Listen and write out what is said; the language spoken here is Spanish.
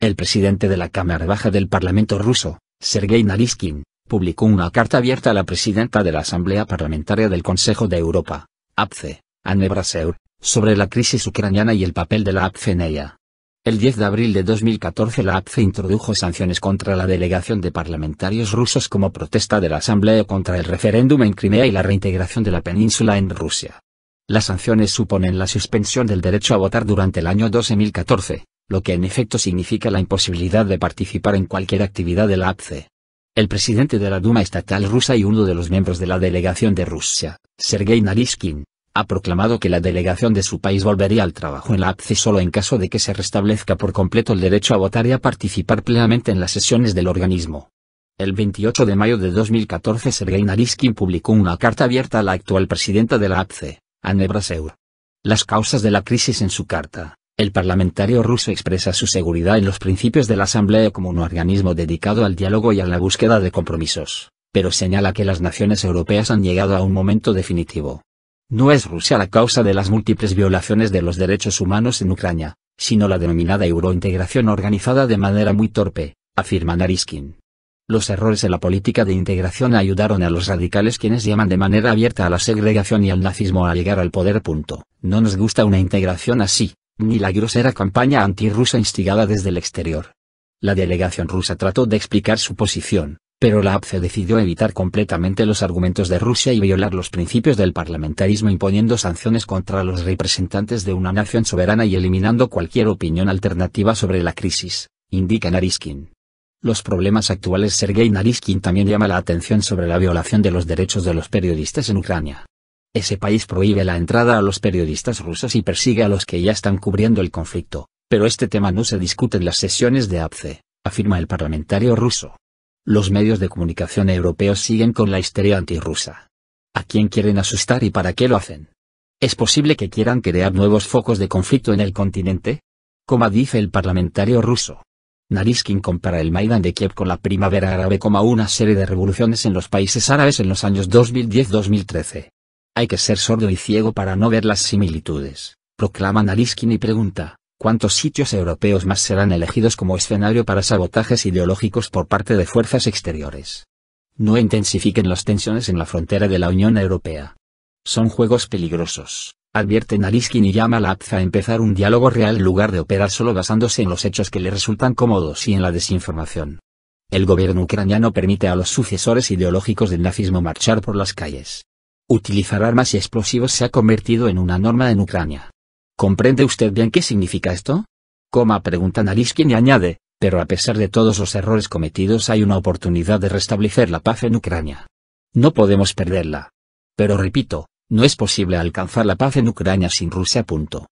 El presidente de la Cámara Baja del Parlamento ruso, Sergei Naliskin, publicó una carta abierta a la presidenta de la Asamblea Parlamentaria del Consejo de Europa, APCE, Anne Braseur, sobre la crisis ucraniana y el papel de la APCE en ella. El 10 de abril de 2014 la APCE introdujo sanciones contra la delegación de parlamentarios rusos como protesta de la Asamblea contra el referéndum en Crimea y la reintegración de la península en Rusia. Las sanciones suponen la suspensión del derecho a votar durante el año 2014, lo que en efecto significa la imposibilidad de participar en cualquier actividad de la APCE. El presidente de la Duma estatal rusa y uno de los miembros de la delegación de Rusia, Sergei Narishkin, ha proclamado que la delegación de su país volvería al trabajo en la APCE solo en caso de que se restablezca por completo el derecho a votar y a participar plenamente en las sesiones del organismo. El 28 de mayo de 2014 Sergei Nariskin publicó una carta abierta a la actual presidenta de la APCE, Anne Braseur. Las causas de la crisis en su carta el parlamentario ruso expresa su seguridad en los principios de la Asamblea como un organismo dedicado al diálogo y a la búsqueda de compromisos, pero señala que las naciones europeas han llegado a un momento definitivo. No es Rusia la causa de las múltiples violaciones de los derechos humanos en Ucrania, sino la denominada eurointegración organizada de manera muy torpe, afirma Nariskin. Los errores en la política de integración ayudaron a los radicales quienes llaman de manera abierta a la segregación y al nazismo a llegar al poder. Punto. No nos gusta una integración así, ni la grosera campaña antirrusa instigada desde el exterior. La delegación rusa trató de explicar su posición, pero la APCE decidió evitar completamente los argumentos de Rusia y violar los principios del parlamentarismo imponiendo sanciones contra los representantes de una nación soberana y eliminando cualquier opinión alternativa sobre la crisis, indica Nariskin. Los problemas actuales Sergei Nariskin también llama la atención sobre la violación de los derechos de los periodistas en Ucrania. Ese país prohíbe la entrada a los periodistas rusos y persigue a los que ya están cubriendo el conflicto, pero este tema no se discute en las sesiones de APCE, afirma el parlamentario ruso. Los medios de comunicación europeos siguen con la histeria antirrusa. ¿A quién quieren asustar y para qué lo hacen? ¿Es posible que quieran crear nuevos focos de conflicto en el continente? Como dice el parlamentario ruso. Nariskin compara el Maidan de Kiev con la primavera árabe como una serie de revoluciones en los países árabes en los años 2010-2013. Hay que ser sordo y ciego para no ver las similitudes, proclama Nariskin y pregunta, ¿cuántos sitios europeos más serán elegidos como escenario para sabotajes ideológicos por parte de fuerzas exteriores? No intensifiquen las tensiones en la frontera de la Unión Europea. Son juegos peligrosos, advierte Nariskin y llama a la a empezar un diálogo real en lugar de operar solo basándose en los hechos que le resultan cómodos y en la desinformación. El gobierno ucraniano permite a los sucesores ideológicos del nazismo marchar por las calles. Utilizar armas y explosivos se ha convertido en una norma en Ucrania. ¿Comprende usted bien qué significa esto? Coma pregunta Naliskin y añade, pero a pesar de todos los errores cometidos hay una oportunidad de restablecer la paz en Ucrania. No podemos perderla. Pero repito, no es posible alcanzar la paz en Ucrania sin Rusia. Punto.